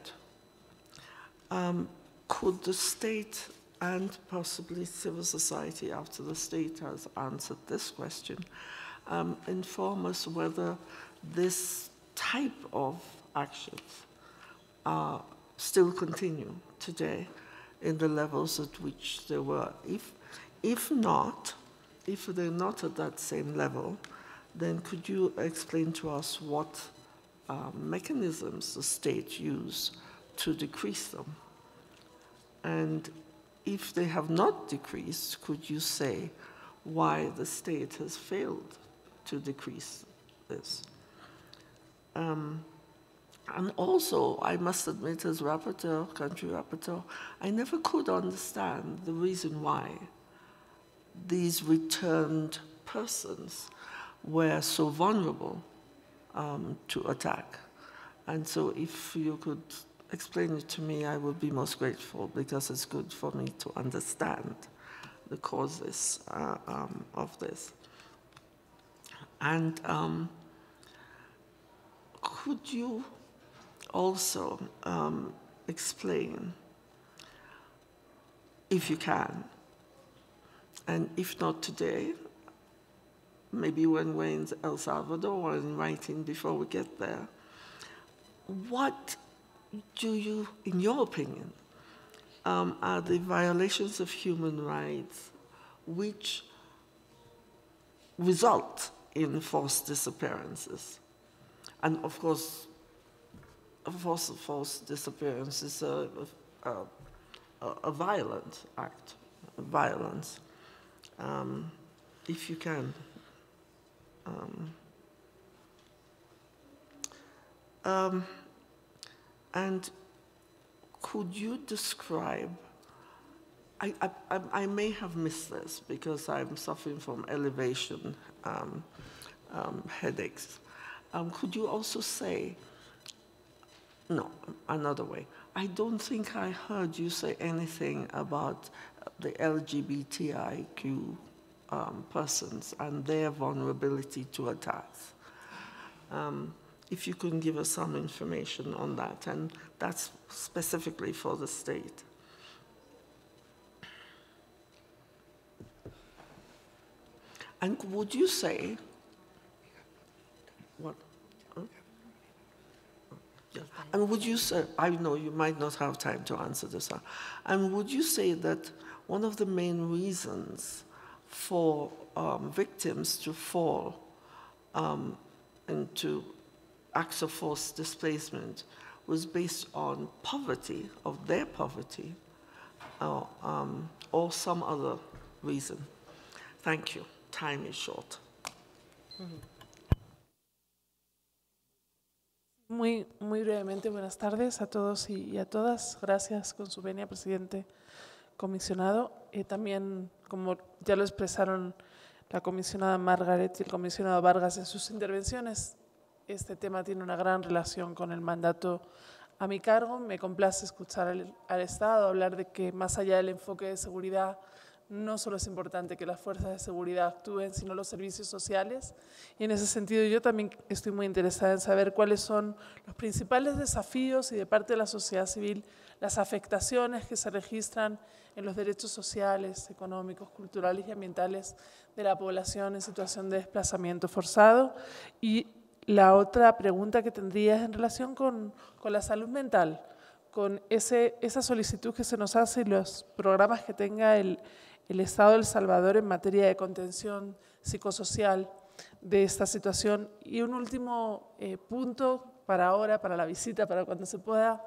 um, could the state and possibly civil society, after the state has answered this question, um, inform us whether this type of actions uh, still continue today in the levels at which they were. If, if not, if they're not at that same level, then could you explain to us what uh, mechanisms the state used to decrease them? And if they have not decreased, could you say why the state has failed to decrease this? Um, and also, I must admit, as rapporteur, country rapporteur, I never could understand the reason why these returned persons were so vulnerable um, to attack. And so if you could explain it to me, I will be most grateful because it's good for me to understand the causes uh, um, of this. And um, could you also um, explain, if you can, and if not today, maybe when we're in El Salvador or in writing before we get there, what do you, in your opinion, um, are the violations of human rights which result in forced disappearances? And of course, forced, forced disappearance is a, a, a, a violent act, violence. Um, if you can. Um, um and could you describe, I, I, I, may have missed this because I'm suffering from elevation um, um, headaches. Um, could you also say, no, another way. I don't think I heard you say anything about the LGBTIQ um, persons and their vulnerability to attacks. Um, if you can give us some information on that, and that's specifically for the state. And would you say, what? Yeah. And would you say, I know you might not have time to answer this, uh, and would you say that one of the main reasons for um, victims to fall um, into displacement was based on poverty, of their poverty, uh, um, or, um, some other reason. Thank you. Time is Muy, muy brevemente, buenas tardes a todos y, a todas. Gracias, con su venia, presidente comisionado. y eh, también, como ya lo expresaron la comisionada Margaret y el comisionado Vargas en sus intervenciones, este tema tiene una gran relación con el mandato a mi cargo. Me complace escuchar al, Estado hablar de que más allá del enfoque de seguridad, no solo es importante que las fuerzas de seguridad actúen, sino los servicios sociales. Y en ese sentido yo también estoy muy interesada en saber cuáles son los principales desafíos y de parte de la sociedad civil las afectaciones que se registran en los derechos sociales, económicos, culturales y ambientales de la población en situación de desplazamiento forzado. Y la otra pregunta que tendría es en relación con, la salud mental, con ese, esa solicitud que se nos hace y los programas que tenga el, Estado del El Salvador en materia de contención psicosocial de esta situación. Y un último eh, punto para ahora, para la visita, para cuando se pueda,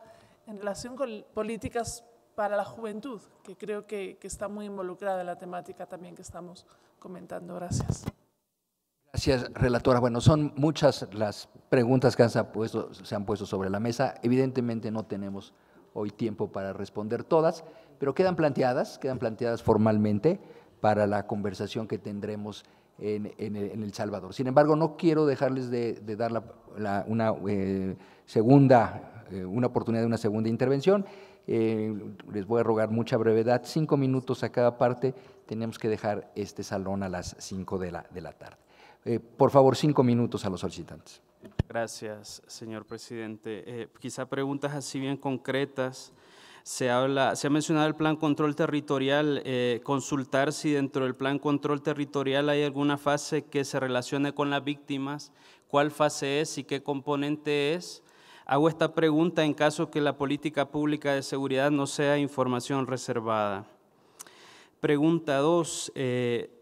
en relación con políticas para la juventud, que creo que, que está muy involucrada en la temática también que estamos comentando. Gracias. Gracias, relatora. Bueno, son muchas las preguntas que han se han puesto sobre la mesa. Evidentemente no tenemos hoy tiempo para responder todas, pero quedan planteadas, quedan planteadas formalmente para la conversación que tendremos en, El Salvador. Sin embargo, no quiero dejarles de, dar una eh, segunda, eh, una oportunidad de una segunda intervención. Eh, les voy a rogar mucha brevedad, cinco minutos a cada parte. Tenemos que dejar este salón a las cinco de la tarde. Eh, por favor, cinco minutos a los solicitantes. Gracias, señor presidente. Eh, quizá preguntas así bien concretas. Se, habla, se ha mencionado el plan control territorial, eh, consultar si dentro del plan control territorial hay alguna fase que se relacione con las víctimas, cuál fase es y qué componente es. Hago esta pregunta en caso que la política pública de seguridad no sea información reservada. Pregunta dos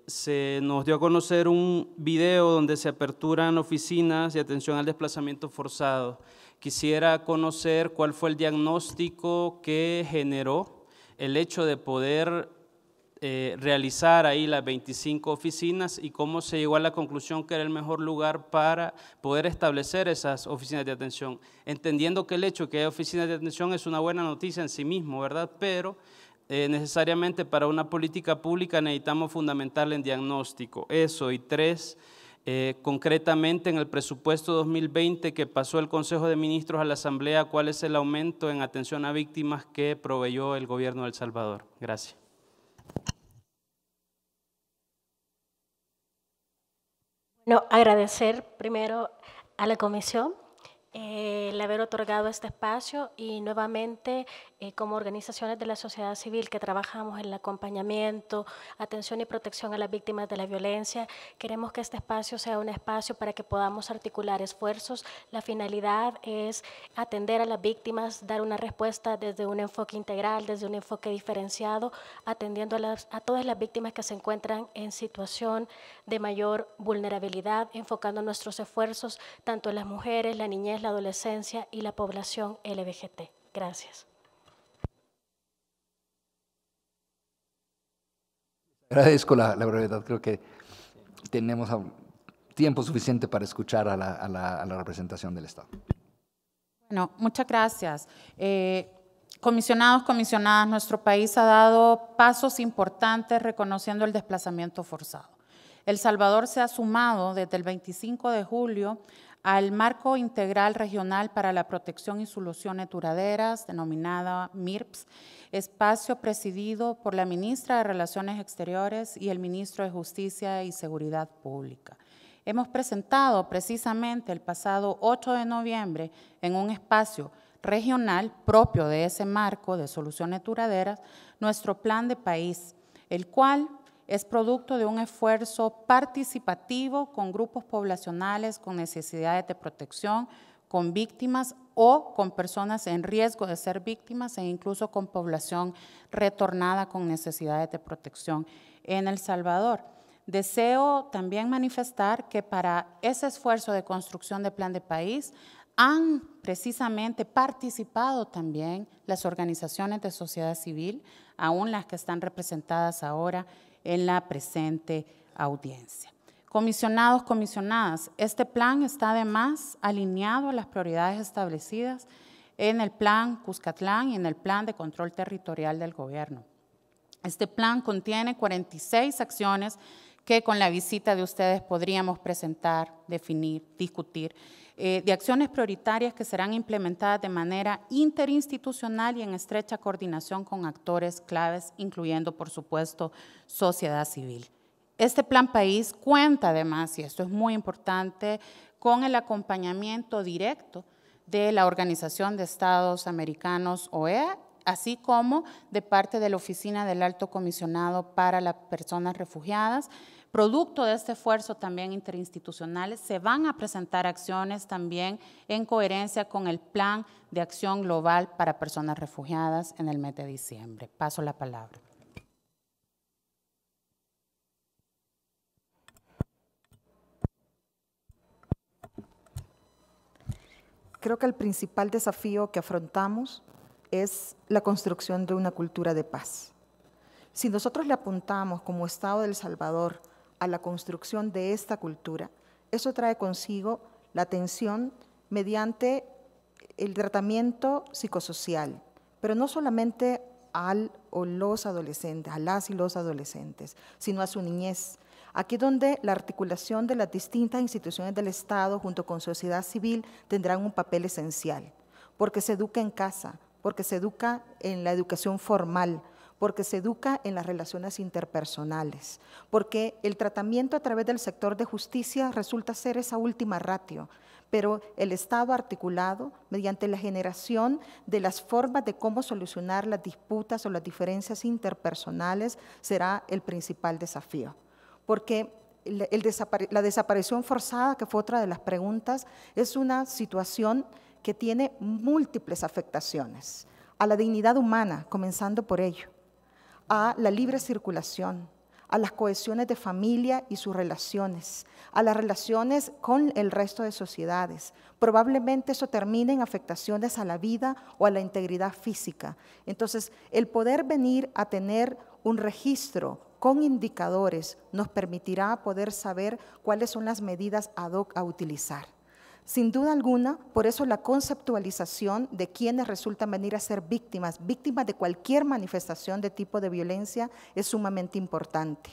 se nos dio a conocer un video donde se aperturan oficinas de atención al desplazamiento forzado. Quisiera conocer cuál fue el diagnóstico que generó el hecho de poder eh, realizar ahí las 25 oficinas y cómo se llegó a la conclusión que era el mejor lugar para poder establecer esas oficinas de atención, entendiendo que el hecho de que hay oficinas de atención es una buena noticia en sí mismo, ¿verdad? Pero eh, necesariamente para una política pública necesitamos fundamental en diagnóstico, eso, y tres, eh, concretamente en el presupuesto 2020 que pasó el Consejo de Ministros a la Asamblea, cuál es el aumento en atención a víctimas que proveyó el gobierno de El Salvador. Gracias. No agradecer primero a la comisión eh, el haber otorgado este espacio y nuevamente eh, como organizaciones de la sociedad civil que trabajamos en el acompañamiento, atención y protección a las víctimas de la violencia, queremos que este espacio sea un espacio para que podamos articular esfuerzos. La finalidad es atender a las víctimas, dar una respuesta desde un enfoque integral, desde un enfoque diferenciado, atendiendo a, las, a todas las víctimas que se encuentran en situación de mayor vulnerabilidad, enfocando nuestros esfuerzos tanto en las mujeres, la niñez, la adolescencia y la población LBGT. Gracias. Agradezco la, brevedad, creo que tenemos tiempo suficiente para escuchar a la, representación del Estado. Bueno, muchas gracias. Eh, comisionados, comisionadas, nuestro país ha dado pasos importantes reconociendo el desplazamiento forzado. El Salvador se ha sumado desde el 25 de julio al Marco Integral Regional para la Protección y Soluciones Duraderas, denominada MIRPS, espacio presidido por la ministra de Relaciones Exteriores y el ministro de Justicia y Seguridad Pública. Hemos presentado precisamente el pasado 8 de noviembre en un espacio regional propio de ese marco de soluciones duraderas, nuestro plan de país, el cual es producto de un esfuerzo participativo con grupos poblacionales con necesidades de protección, con víctimas o con personas en riesgo de ser víctimas e incluso con población retornada con necesidades de protección en El Salvador. Deseo también manifestar que para ese esfuerzo de construcción de plan de país han precisamente participado también las organizaciones de sociedad civil, aún las que están representadas ahora en la presente audiencia. Comisionados, comisionadas, este plan está además alineado a las prioridades establecidas en el plan Cuscatlán y en el plan de control territorial del gobierno. Este plan contiene 46 acciones que con la visita de ustedes podríamos presentar, definir, discutir eh, de acciones prioritarias que serán implementadas de manera interinstitucional y en estrecha coordinación con actores claves, incluyendo, por supuesto, sociedad civil. Este plan país cuenta además, y esto es muy importante, con el acompañamiento directo de la Organización de Estados Americanos, OEA, así como de parte de la Oficina del Alto Comisionado para las Personas Refugiadas, Producto de este esfuerzo también interinstitucional, se van a presentar acciones también en coherencia con el Plan de Acción Global para Personas Refugiadas en el mes de diciembre. Paso la palabra. Creo que el principal desafío que afrontamos es la construcción de una cultura de paz. Si nosotros le apuntamos como Estado del Salvador a la construcción de esta cultura. Eso trae consigo la atención mediante el tratamiento psicosocial, pero no solamente al o los adolescentes, a las y los adolescentes, sino a su niñez. Aquí donde la articulación de las distintas instituciones del Estado junto con sociedad civil tendrán un papel esencial, porque se educa en casa, porque se educa en la educación formal, porque se educa en las relaciones interpersonales, porque el tratamiento a través del sector de justicia resulta ser esa última ratio, pero el Estado articulado mediante la generación de las formas de cómo solucionar las disputas o las diferencias interpersonales será el principal desafío, porque la desaparición forzada, que fue otra de las preguntas, es una situación que tiene múltiples afectaciones a la dignidad humana, comenzando por ello a la libre circulación, a las cohesiones de familia y sus relaciones, a las relaciones con el resto de sociedades. Probablemente eso termine en afectaciones a la vida o a la integridad física. Entonces, el poder venir a tener un registro con indicadores nos permitirá poder saber cuáles son las medidas ad hoc a utilizar. Sin duda alguna, por eso la conceptualización de quienes resultan venir a ser víctimas, víctimas de cualquier manifestación de tipo de violencia, es sumamente importante.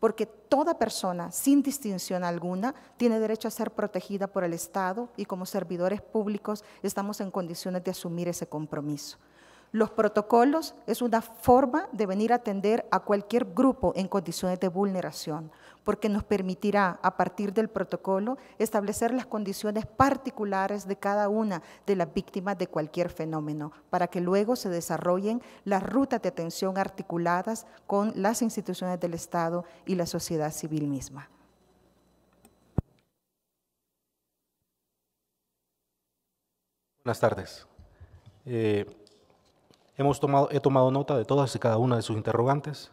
Porque toda persona, sin distinción alguna, tiene derecho a ser protegida por el Estado y como servidores públicos estamos en condiciones de asumir ese compromiso. Los protocolos es una forma de venir a atender a cualquier grupo en condiciones de vulneración, porque nos permitirá, a partir del protocolo, establecer las condiciones particulares de cada una de las víctimas de cualquier fenómeno, para que luego se desarrollen las rutas de atención articuladas con las instituciones del Estado y la sociedad civil misma. Buenas tardes. Eh, he tomado nota de todas y cada una de sus interrogantes.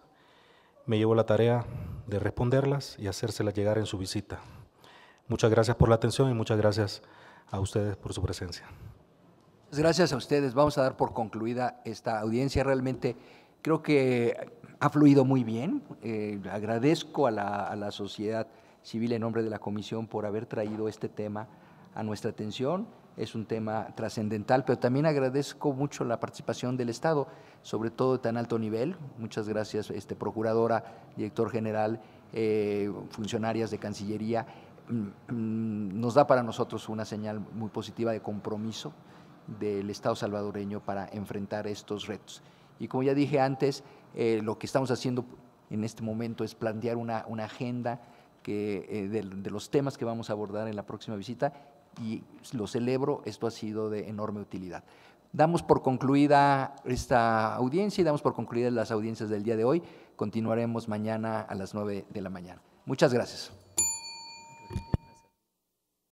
Me llevo la tarea de responderlas y hacérselas llegar en su visita. Muchas gracias por la atención y muchas gracias a ustedes por su presencia. Pues gracias a ustedes. Vamos a dar por concluida esta audiencia. Realmente creo que ha fluido muy bien. Eh, agradezco a la, a la sociedad civil en nombre de la Comisión por haber traído este tema a nuestra atención es un tema trascendental, pero también agradezco mucho la participación del Estado, sobre todo de tan alto nivel. Muchas gracias, este, Procuradora, Director General, eh, funcionarias de Cancillería. Mm, mm, nos da para nosotros una señal muy positiva de compromiso del Estado salvadoreño para enfrentar estos retos. Y como ya dije antes, eh, lo que estamos haciendo en este momento es plantear una, agenda eh, de los temas que vamos a abordar en la próxima visita y lo celebro, esto ha sido de enorme utilidad. Damos por concluida esta audiencia y damos por concluidas las audiencias del día de hoy. Continuaremos mañana a las 9 de la mañana. Muchas gracias.